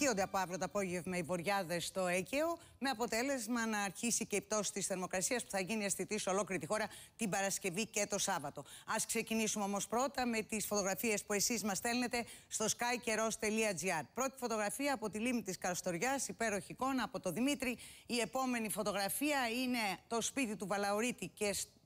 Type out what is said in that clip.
Αρχίονται από αύριο το απόγευμα οι βορειάδε στο Αίγαιο, με αποτέλεσμα να αρχίσει και η πτώση της θερμοκρασίας που θα γίνει αισθητής σε ολόκληρη τη χώρα την Παρασκευή και το Σάββατο. Ας ξεκινήσουμε όμως πρώτα με τις φωτογραφίες που εσείς μας στέλνετε στο skykeros.gr. Πρώτη φωτογραφία από τη λίμνη της Καστοριά, υπέροχη εικόνα από τον Δημήτρη. Η επόμενη φωτογραφία είναι το σπίτι του Βαλαωρίτη και στο